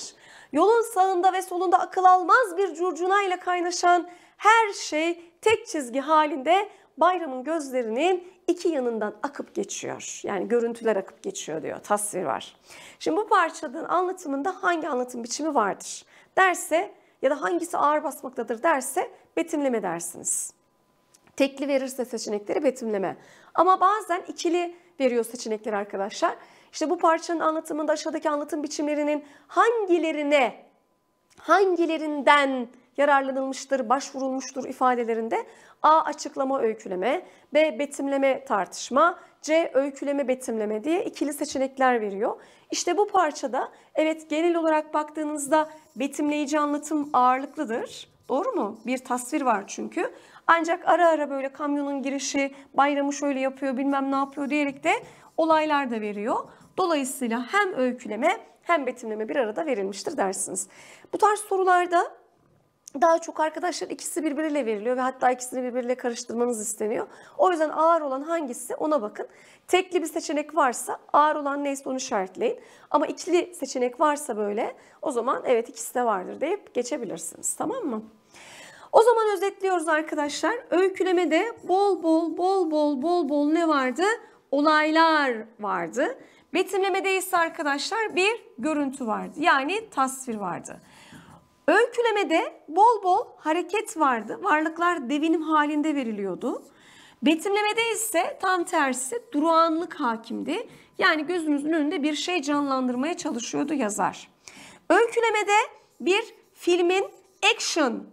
Yolun sağında ve solunda akıl almaz bir curcuna ile kaynaşan her şey tek çizgi halinde bayramın gözlerinin iki yanından akıp geçiyor. Yani görüntüler akıp geçiyor diyor tasvir var. Şimdi bu parçanın anlatımında hangi anlatım biçimi vardır derse ya da hangisi ağır basmaktadır derse betimleme dersiniz. Tekli verirse seçenekleri betimleme. Ama bazen ikili veriyor seçenekleri arkadaşlar. İşte bu parçanın anlatımında aşağıdaki anlatım biçimlerinin hangilerine, hangilerinden yararlanılmıştır, başvurulmuştur ifadelerinde A. Açıklama öyküleme, B. Betimleme tartışma, C. Öyküleme betimleme diye ikili seçenekler veriyor. İşte bu parçada evet genel olarak baktığınızda betimleyici anlatım ağırlıklıdır. Doğru mu? Bir tasvir var çünkü. Ancak ara ara böyle kamyonun girişi, bayramı şöyle yapıyor, bilmem ne yapıyor diyerek de olaylar da veriyor. Dolayısıyla hem öyküleme hem betimleme bir arada verilmiştir dersiniz. Bu tarz sorularda daha çok arkadaşlar ikisi birbiriyle veriliyor ve hatta ikisini birbiriyle karıştırmanız isteniyor. O yüzden ağır olan hangisi ona bakın. Tekli bir seçenek varsa ağır olan neyse onu işaretleyin. Ama ikili seçenek varsa böyle o zaman evet ikisi de vardır deyip geçebilirsiniz tamam mı? O zaman özetliyoruz arkadaşlar. Öykülemede bol bol bol bol bol bol ne vardı? Olaylar vardı. Betimlemede ise arkadaşlar bir görüntü vardı. Yani tasvir vardı. Öykülemede bol bol hareket vardı. Varlıklar devinim halinde veriliyordu. Betimlemede ise tam tersi durağanlık hakimdi. Yani gözünüzün önünde bir şey canlandırmaya çalışıyordu yazar. Öykülemede bir filmin action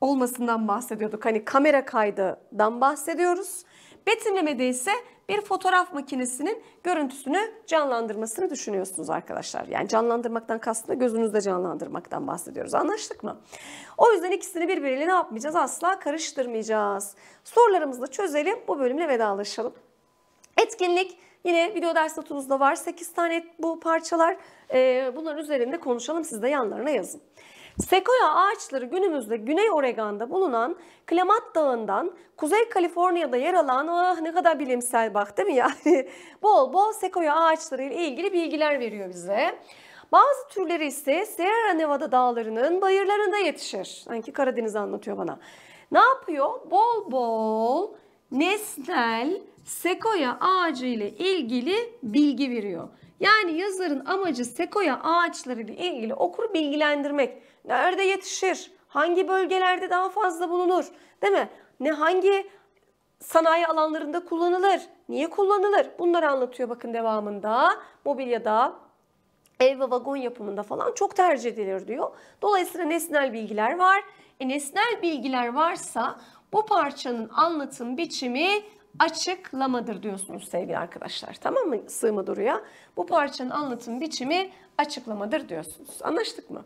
olmasından bahsediyorduk. Hani kamera kaydından bahsediyoruz. Betimlemede ise bir fotoğraf makinesinin görüntüsünü canlandırmasını düşünüyorsunuz arkadaşlar. Yani canlandırmaktan kastım da gözünüzde canlandırmaktan bahsediyoruz. Anlaştık mı? O yüzden ikisini birbiriyle ne yapmayacağız? Asla karıştırmayacağız. Sorularımızı da çözelim. Bu bölümle vedalaşalım. Etkinlik Yine video ders notunuzda var 8 tane bu parçalar. Ee, bunların üzerinde konuşalım siz de yanlarına yazın. Sekoya ağaçları günümüzde Güney Oregon'da bulunan Klamath Dağı'ndan Kuzey Kaliforniya'da yer alan ah ne kadar bilimsel bak değil mi yani bol bol sekoya ağaçları ile ilgili bilgiler veriyor bize. Bazı türleri ise Sierra Nevada dağlarının bayırlarında yetişir. Sanki Karadeniz anlatıyor bana. Ne yapıyor? Bol bol nesnel sekoya ağacı ile ilgili bilgi veriyor. Yani yazarın amacı sekoya ağaçları ile ilgili okuru bilgilendirmek nerede yetişir, hangi bölgelerde daha fazla bulunur, değil mi? Ne hangi sanayi alanlarında kullanılır, niye kullanılır? Bunları anlatıyor bakın devamında. Mobilyada, ev ve vagon yapımında falan çok tercih edilir diyor. Dolayısıyla nesnel bilgiler var. E, nesnel bilgiler varsa bu parçanın anlatım biçimi açıklamadır diyorsunuz sevgili arkadaşlar. Tamam mı sığma duruya? Bu parçanın anlatım biçimi açıklamadır diyorsunuz. Anlaştık mı?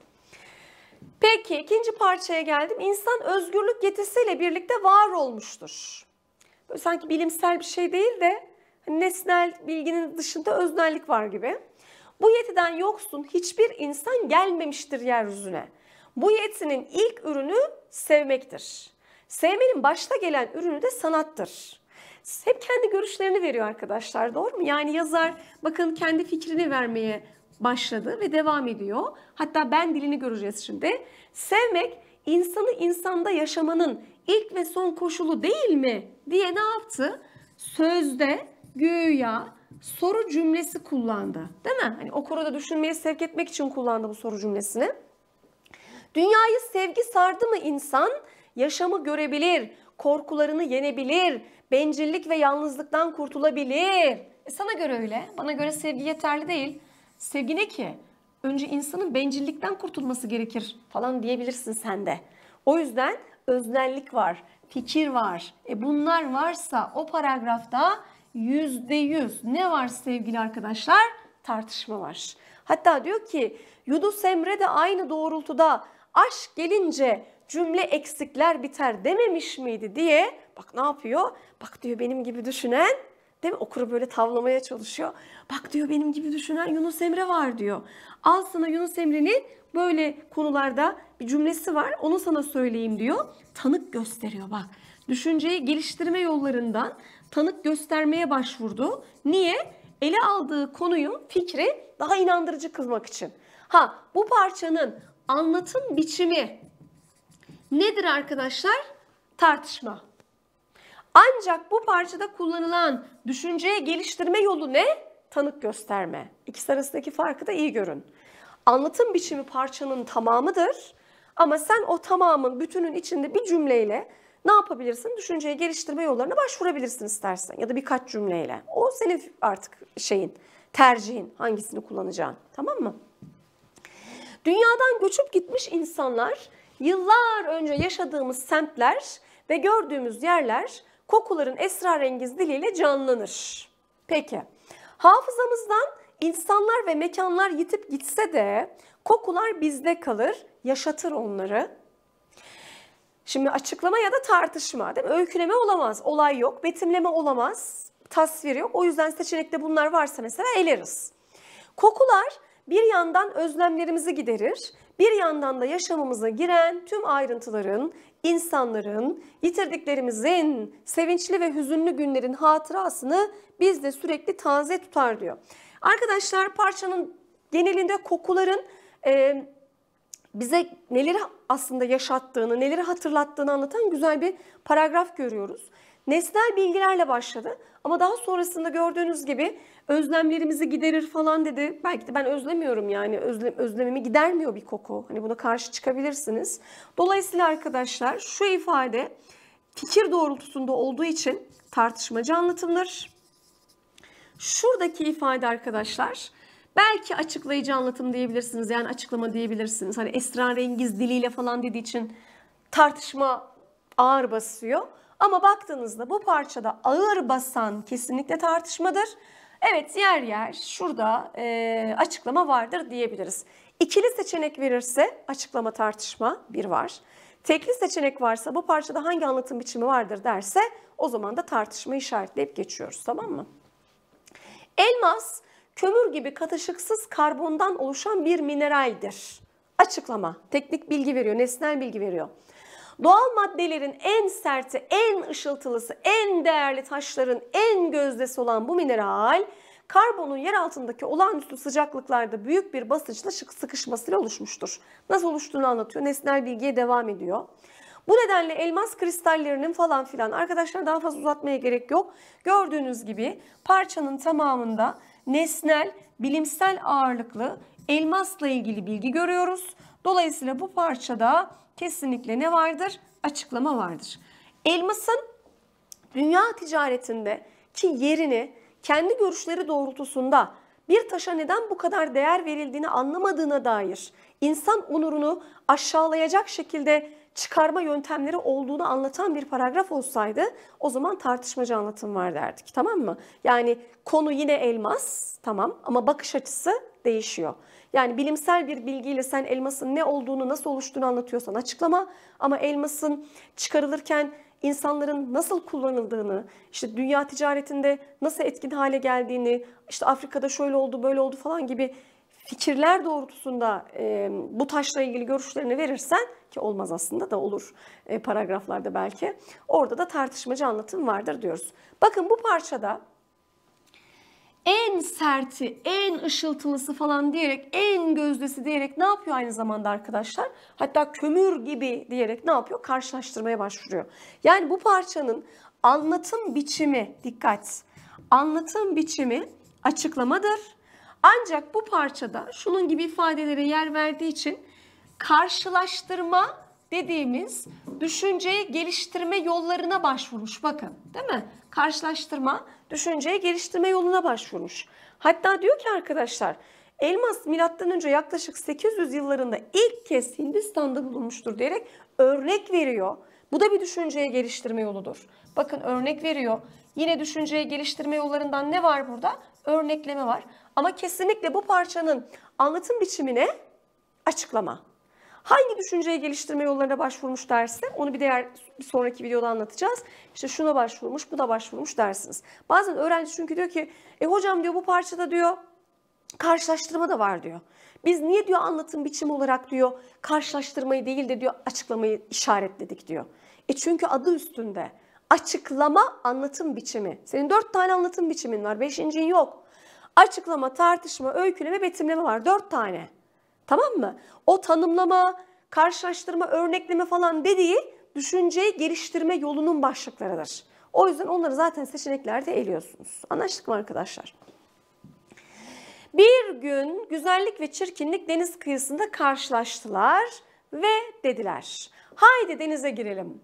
Peki ikinci parçaya geldim. İnsan özgürlük yetisiyle birlikte var olmuştur. Böyle sanki bilimsel bir şey değil de hani nesnel bilginin dışında öznellik var gibi. Bu yetiden yoksun hiçbir insan gelmemiştir yeryüzüne. Bu yetinin ilk ürünü sevmektir. Sevmenin başta gelen ürünü de sanattır. Hep kendi görüşlerini veriyor arkadaşlar doğru mu? Yani yazar bakın kendi fikrini vermeye başladı ve devam ediyor. Hatta ben dilini göreceğiz şimdi. Sevmek insanı insanda yaşamanın ilk ve son koşulu değil mi diye ne yaptı? Sözde güya soru cümlesi kullandı. Değil mi? Hani o konuda düşünmeye sevk etmek için kullandı bu soru cümlesini. Dünyayı sevgi sardı mı insan? Yaşamı görebilir, korkularını yenebilir, bencillik ve yalnızlıktan kurtulabilir. E sana göre öyle. Bana göre sevgi yeterli değil. Sevgi ne ki? Önce insanın bencillikten kurtulması gerekir falan diyebilirsin sen de. O yüzden öznellik var, fikir var. E bunlar varsa o paragrafta yüzde yüz ne var sevgili arkadaşlar? Tartışma var. Hatta diyor ki Yunus Emre de aynı doğrultuda aşk gelince cümle eksikler biter dememiş miydi diye bak ne yapıyor? Bak diyor benim gibi düşünen Değil mi? Okuru böyle tavlamaya çalışıyor. Bak diyor benim gibi düşünen Yunus Emre var diyor. Al sana Yunus Emre'nin böyle konularda bir cümlesi var. Onu sana söyleyeyim diyor. Tanık gösteriyor bak. Düşünceyi geliştirme yollarından tanık göstermeye başvurdu. Niye? Ele aldığı konuyu, fikri daha inandırıcı kılmak için. Ha bu parçanın anlatım biçimi nedir arkadaşlar? Tartışma. Ancak bu parçada kullanılan düşünceye geliştirme yolu ne? Tanık gösterme. İkisi arasındaki farkı da iyi görün. Anlatım biçimi parçanın tamamıdır ama sen o tamamın bütünün içinde bir cümleyle ne yapabilirsin? Düşünceye geliştirme yollarına başvurabilirsin istersen ya da birkaç cümleyle. O senin artık şeyin, tercihin hangisini kullanacağın. Tamam mı? Dünyadan göçüp gitmiş insanlar yıllar önce yaşadığımız semtler ve gördüğümüz yerler kokuların esrarengiz diliyle canlanır. Peki hafızamızdan insanlar ve mekanlar yitip gitse de kokular bizde kalır, yaşatır onları. Şimdi açıklama ya da tartışma değil mi? Öyküleme olamaz, olay yok, betimleme olamaz, tasvir yok. O yüzden seçenekte bunlar varsa mesela eleriz. Kokular bir yandan özlemlerimizi giderir, bir yandan da yaşamımıza giren tüm ayrıntıların, insanların, yitirdiklerimizin, sevinçli ve hüzünlü günlerin hatırasını de sürekli taze tutar diyor. Arkadaşlar parçanın genelinde kokuların e, bize neleri aslında yaşattığını, neleri hatırlattığını anlatan güzel bir paragraf görüyoruz. Nesnel bilgilerle başladı ama daha sonrasında gördüğünüz gibi özlemlerimizi giderir falan dedi. Belki de ben özlemiyorum yani özlem, özlemimi gidermiyor bir koku. Hani buna karşı çıkabilirsiniz. Dolayısıyla arkadaşlar şu ifade fikir doğrultusunda olduğu için tartışmacı anlatımdır. Şuradaki ifade arkadaşlar belki açıklayıcı anlatım diyebilirsiniz yani açıklama diyebilirsiniz. Hani esrarengiz diliyle falan dediği için tartışma ağır basıyor. Ama baktığınızda bu parçada ağır basan kesinlikle tartışmadır. Evet yer yer şurada e, açıklama vardır diyebiliriz. İkili seçenek verirse açıklama tartışma bir var. Tekli seçenek varsa bu parçada hangi anlatım biçimi vardır derse o zaman da tartışma işaretleyip geçiyoruz tamam mı? Elmas kömür gibi katışıksız karbondan oluşan bir mineraldir. Açıklama, teknik bilgi veriyor, nesnel bilgi veriyor. Doğal maddelerin en serti, en ışıltılısı, en değerli taşların en gözdesi olan bu mineral karbonun yer altındaki olağanüstü sıcaklıklarda büyük bir basınçla sıkışmasıyla oluşmuştur. Nasıl oluştuğunu anlatıyor. Nesnel bilgiye devam ediyor. Bu nedenle elmas kristallerinin falan filan arkadaşlar daha fazla uzatmaya gerek yok. Gördüğünüz gibi parçanın tamamında nesnel, bilimsel ağırlıklı elmasla ilgili bilgi görüyoruz. Dolayısıyla bu parçada kesinlikle ne vardır? Açıklama vardır. Elmas'ın dünya ticaretinde ki yerini kendi görüşleri doğrultusunda bir taşa neden bu kadar değer verildiğini anlamadığına dair insan onurunu aşağılayacak şekilde çıkarma yöntemleri olduğunu anlatan bir paragraf olsaydı o zaman tartışmacı anlatım var derdik tamam mı? Yani konu yine elmas tamam ama bakış açısı değişiyor. Yani bilimsel bir bilgiyle sen elmasın ne olduğunu, nasıl oluştuğunu anlatıyorsan açıklama ama elmasın çıkarılırken insanların nasıl kullanıldığını, işte dünya ticaretinde nasıl etkin hale geldiğini, işte Afrika'da şöyle oldu, böyle oldu falan gibi fikirler doğrultusunda e, bu taşla ilgili görüşlerini verirsen ki olmaz aslında da olur e, paragraflarda belki. Orada da tartışmacı anlatım vardır diyoruz. Bakın bu parçada en serti, en ışıltılısı falan diyerek, en gözdesi diyerek ne yapıyor aynı zamanda arkadaşlar? Hatta kömür gibi diyerek ne yapıyor? Karşılaştırmaya başvuruyor. Yani bu parçanın anlatım biçimi, dikkat, anlatım biçimi açıklamadır. Ancak bu parçada şunun gibi ifadelere yer verdiği için karşılaştırma dediğimiz düşünceyi geliştirme yollarına başvurmuş. Bakın değil mi? Karşılaştırma düşünceye geliştirme yoluna başvurmuş. Hatta diyor ki arkadaşlar elmas milattan önce yaklaşık 800 yıllarında ilk kez Hindistan'da bulunmuştur diyerek örnek veriyor. Bu da bir düşünceye geliştirme yoludur. Bakın örnek veriyor. Yine düşünceye geliştirme yollarından ne var burada? Örnekleme var. Ama kesinlikle bu parçanın anlatım biçimine açıklama. Hangi düşünceyi geliştirme yollarına başvurmuş derse onu bir diğer bir sonraki videoda anlatacağız. İşte şuna başvurmuş, bu da başvurmuş dersiniz. Bazen öğrenci çünkü diyor ki e hocam diyor bu parçada diyor karşılaştırma da var diyor. Biz niye diyor anlatım biçimi olarak diyor karşılaştırmayı değil de diyor açıklamayı işaretledik diyor. E çünkü adı üstünde açıklama anlatım biçimi. Senin dört tane anlatım biçimin var beşincin yok. Açıklama, tartışma, öyküleme, betimleme var dört tane. Tamam mı? O tanımlama, karşılaştırma, örnekleme falan dediği düşünceyi geliştirme yolunun başlıklarıdır. O yüzden onları zaten seçeneklerde eliyorsunuz. Anlaştık mı arkadaşlar? Bir gün güzellik ve çirkinlik deniz kıyısında karşılaştılar ve dediler. Haydi denize girelim.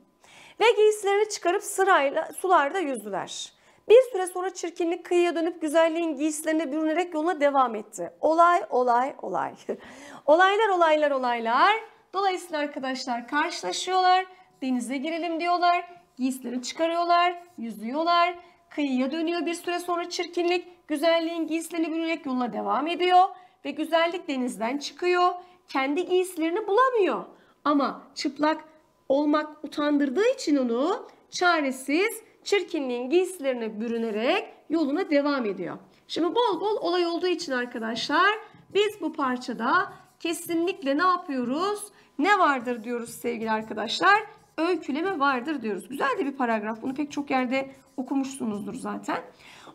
Ve giysilerini çıkarıp sırayla sularda yüzdüler. Bir süre sonra çirkinlik kıyıya dönüp güzelliğin giysilerine bürünerek yoluna devam etti. Olay, olay, olay. olaylar, olaylar, olaylar. Dolayısıyla arkadaşlar karşılaşıyorlar, denize girelim diyorlar, giysileri çıkarıyorlar, yüzüyorlar. Kıyıya dönüyor bir süre sonra çirkinlik, güzelliğin giysilerini bürünerek yoluna devam ediyor. Ve güzellik denizden çıkıyor, kendi giysilerini bulamıyor. Ama çıplak olmak utandırdığı için onu çaresiz çirkinliğin giysilerine bürünerek yoluna devam ediyor. Şimdi bol bol olay olduğu için arkadaşlar biz bu parçada kesinlikle ne yapıyoruz? Ne vardır diyoruz sevgili arkadaşlar? Öyküleme vardır diyoruz. Güzel de bir paragraf. Bunu pek çok yerde okumuşsunuzdur zaten.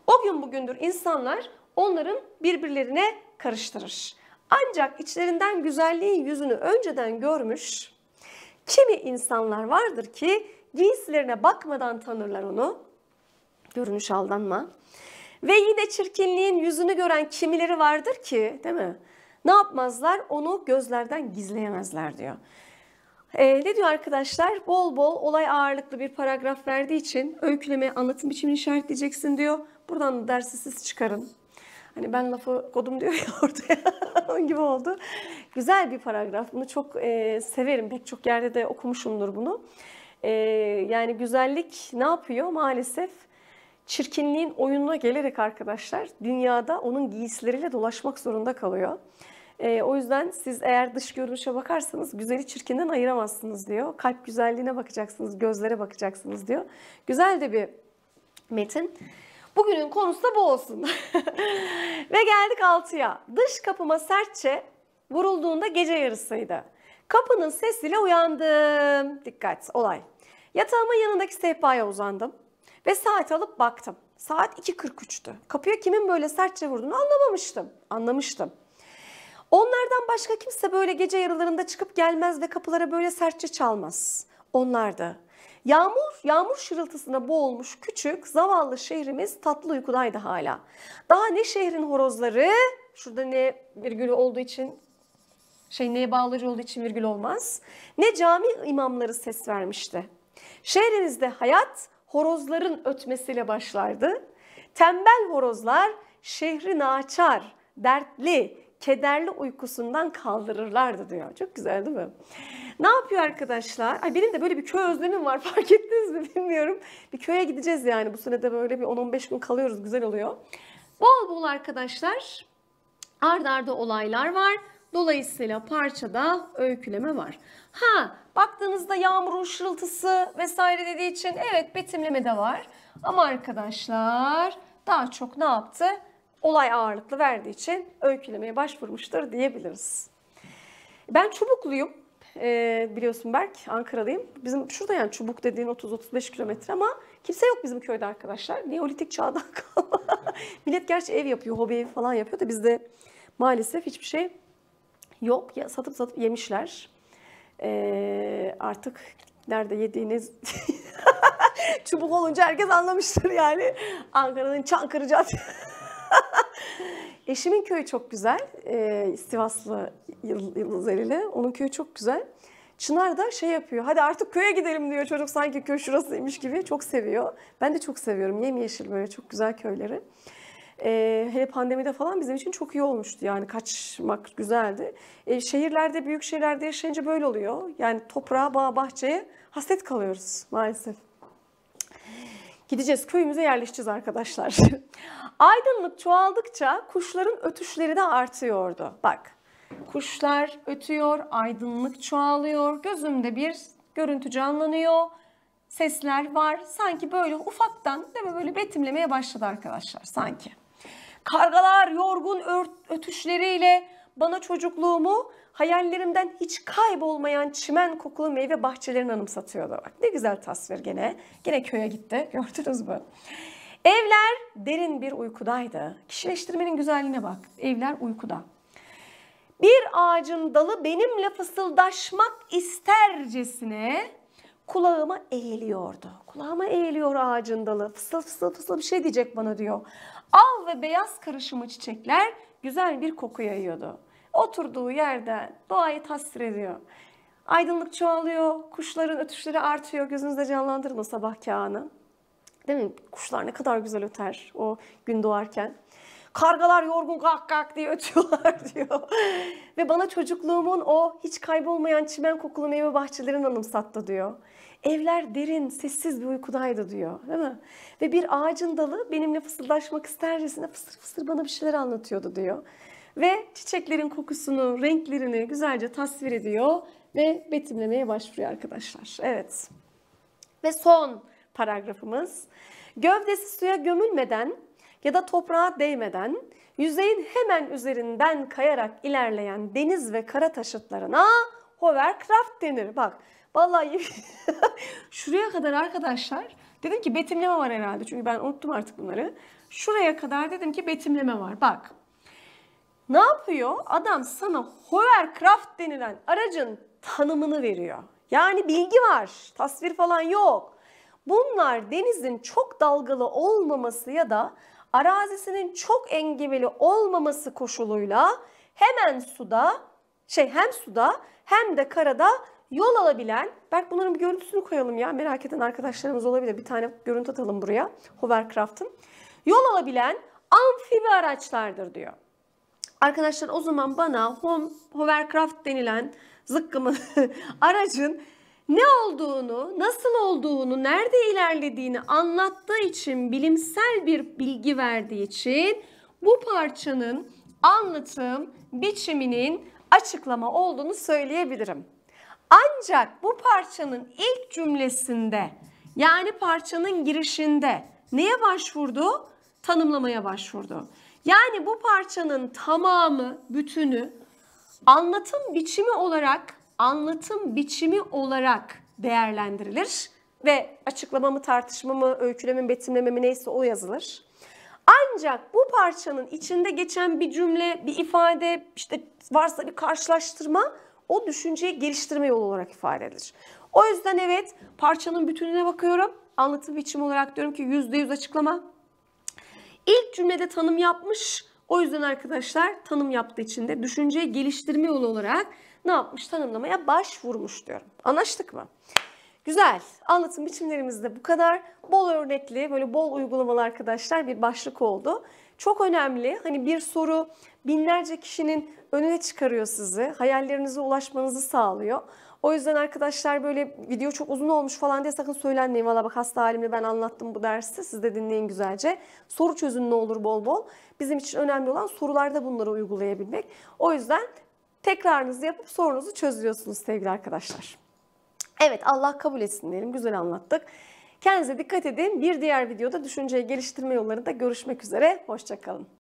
O gün bugündür insanlar onların birbirlerine karıştırır. Ancak içlerinden güzelliğin yüzünü önceden görmüş kimi insanlar vardır ki Giysilerine bakmadan tanırlar onu. Görünüş aldanma. Ve yine çirkinliğin yüzünü gören kimileri vardır ki değil mi? Ne yapmazlar? Onu gözlerden gizleyemezler diyor. Ee, ne diyor arkadaşlar? Bol bol olay ağırlıklı bir paragraf verdiği için öyküleme anlatım biçimini işaretleyeceksin diyor. Buradan da dersi siz çıkarın. Hani ben lafı kodum diyor ya ortaya. Onun gibi oldu. Güzel bir paragraf. Bunu çok e, severim. Pek çok yerde de okumuşumdur bunu. E, yani güzellik ne yapıyor maalesef? Çirkinliğin oyununa gelerek arkadaşlar dünyada onun giysileriyle dolaşmak zorunda kalıyor. E, o yüzden siz eğer dış görünüşe bakarsanız güzeli çirkinden ayıramazsınız diyor. Kalp güzelliğine bakacaksınız, gözlere bakacaksınız diyor. Güzel de bir metin. Bugünün konusu da bu olsun. Ve geldik altıya. Dış kapıma sertçe vurulduğunda gece yarısıydı. Kapının sesiyle uyandım. Dikkat olay. Yatağımın yanındaki sehpaya uzandım ve saat alıp baktım. Saat 2.43'tü. Kapıya kimin böyle sertçe vurduğunu anlamamıştım. Anlamıştım. Onlardan başka kimse böyle gece yarılarında çıkıp gelmez ve kapılara böyle sertçe çalmaz. Onlardı. Yağmur, yağmur şırıltısına boğulmuş küçük, zavallı şehrimiz tatlı uykudaydı hala. Daha ne şehrin horozları, şurada ne bir virgülü olduğu için şey neye bağları olduğu için virgül olmaz. Ne cami imamları ses vermişti. Şehrinizde hayat horozların ötmesiyle başlardı. Tembel horozlar şehri naçar, dertli, kederli uykusundan kaldırırlardı diyor. Çok güzel değil mi? Ne yapıyor arkadaşlar? Ay benim de böyle bir köy özlemim var fark ettiniz mi bilmiyorum. Bir köye gideceğiz yani bu sene de böyle bir 10-15 gün kalıyoruz güzel oluyor. Bol bol arkadaşlar ard arda olaylar var. Dolayısıyla parçada öyküleme var. Ha baktığınızda yağmurun şırıltısı vesaire dediği için evet betimleme de var. Ama arkadaşlar daha çok ne yaptı? Olay ağırlıklı verdiği için öykülemeye başvurmuştur diyebiliriz. Ben çubukluyum. Ee, biliyorsun Berk Ankara'dayım. Bizim şurada yani çubuk dediğin 30-35 kilometre ama kimse yok bizim köyde arkadaşlar. Neolitik çağdan kalma. Millet gerçi ev yapıyor, hobi evi falan yapıyor da bizde maalesef hiçbir şey yok. Ya satıp satıp yemişler. Ee, artık nerede yediğiniz çubuk olunca herkes anlamıştır yani. Ankara'nın Çankırı Caddesi. Eşimin köyü çok güzel. Ee, Sivaslı Yıldız Erili. Onun köyü çok güzel. Çınar da şey yapıyor. Hadi artık köye gidelim diyor çocuk sanki köy şurasıymış gibi. Çok seviyor. Ben de çok seviyorum. Yemyeşil böyle çok güzel köyleri e, hele pandemide falan bizim için çok iyi olmuştu. Yani kaçmak güzeldi. E, şehirlerde, büyük şehirlerde yaşayınca böyle oluyor. Yani toprağa, bağ, bahçeye hasret kalıyoruz maalesef. Gideceğiz köyümüze yerleşeceğiz arkadaşlar. Aydınlık çoğaldıkça kuşların ötüşleri de artıyordu. Bak kuşlar ötüyor, aydınlık çoğalıyor. Gözümde bir görüntü canlanıyor. Sesler var. Sanki böyle ufaktan değil mi böyle betimlemeye başladı arkadaşlar sanki. Kargalar yorgun ötüşleriyle bana çocukluğumu hayallerimden hiç kaybolmayan çimen kokulu meyve bahçelerini anımsatıyordu. Bak ne güzel tasvir gene. Gene köye gitti gördünüz mü? Evler derin bir uykudaydı. Kişileştirmenin güzelliğine bak. Evler uykuda. Bir ağacın dalı benimle fısıldaşmak istercesine kulağıma eğiliyordu. Kulağıma eğiliyor ağacın dalı. Fısıl fısıl fısıl bir şey diyecek bana diyor. Al ve beyaz karışımı çiçekler güzel bir koku yayıyordu. Oturduğu yerde doğayı tasvir ediyor. Aydınlık çoğalıyor, kuşların ötüşleri artıyor. Gözünüzde canlandırın o sabah kağını. Değil mi? Kuşlar ne kadar güzel öter o gün doğarken. Kargalar yorgun kak kak diye ötüyorlar diyor. Ve bana çocukluğumun o hiç kaybolmayan çimen kokulu meyve bahçelerini anımsattı diyor. Evler derin, sessiz bir uykudaydı diyor değil mi? Ve bir ağacın dalı benimle fısıldaşmak istercesine fısır fısır bana bir şeyler anlatıyordu diyor. Ve çiçeklerin kokusunu, renklerini güzelce tasvir ediyor ve betimlemeye başvuruyor arkadaşlar. Evet. Ve son paragrafımız. Gövdesi suya gömülmeden ya da toprağa değmeden yüzeyin hemen üzerinden kayarak ilerleyen deniz ve kara taşıtlarına hovercraft denir. Bak Vallahi şuraya kadar arkadaşlar dedim ki betimleme var herhalde. Çünkü ben unuttum artık bunları. Şuraya kadar dedim ki betimleme var. Bak. Ne yapıyor? Adam sana hovercraft denilen aracın tanımını veriyor. Yani bilgi var. Tasvir falan yok. Bunlar denizin çok dalgalı olmaması ya da arazisinin çok engebeli olmaması koşuluyla hemen suda şey hem suda hem de karada yol alabilen, belki bunların bir görüntüsünü koyalım ya merak eden arkadaşlarımız olabilir. Bir tane görüntü atalım buraya hovercraft'ın. Yol alabilen amfibi araçlardır diyor. Arkadaşlar o zaman bana home, hovercraft denilen zıkkımın aracın ne olduğunu, nasıl olduğunu, nerede ilerlediğini anlattığı için, bilimsel bir bilgi verdiği için bu parçanın anlatım biçiminin açıklama olduğunu söyleyebilirim. Ancak bu parçanın ilk cümlesinde yani parçanın girişinde neye başvurdu? Tanımlamaya başvurdu. Yani bu parçanın tamamı, bütünü anlatım biçimi olarak, anlatım biçimi olarak değerlendirilir ve açıklamamı, tartışmamı, öykülememi, betimlememi neyse o yazılır. Ancak bu parçanın içinde geçen bir cümle, bir ifade, işte varsa bir karşılaştırma o düşünceyi geliştirme yolu olarak ifade edilir. O yüzden evet parçanın bütününe bakıyorum. Anlatım biçimi olarak diyorum ki %100 açıklama. İlk cümlede tanım yapmış. O yüzden arkadaşlar tanım yaptığı için de düşünceyi geliştirme yolu olarak ne yapmış tanımlamaya başvurmuş diyorum. Anlaştık mı? Güzel. Anlatım biçimlerimiz de bu kadar. Bol örnekli, böyle bol uygulamalı arkadaşlar bir başlık oldu. Çok önemli. Hani bir soru binlerce kişinin önüne çıkarıyor sizi. Hayallerinize ulaşmanızı sağlıyor. O yüzden arkadaşlar böyle video çok uzun olmuş falan diye sakın söylenmeyin. Valla bak hasta halimle ben anlattım bu dersi. Siz de dinleyin güzelce. Soru çözün ne olur bol bol. Bizim için önemli olan sorularda bunları uygulayabilmek. O yüzden tekrarınızı yapıp sorunuzu çözüyorsunuz sevgili arkadaşlar. Evet Allah kabul etsin diyelim. Güzel anlattık. Kendinize dikkat edin. Bir diğer videoda düşünceyi geliştirme yollarında görüşmek üzere. Hoşçakalın.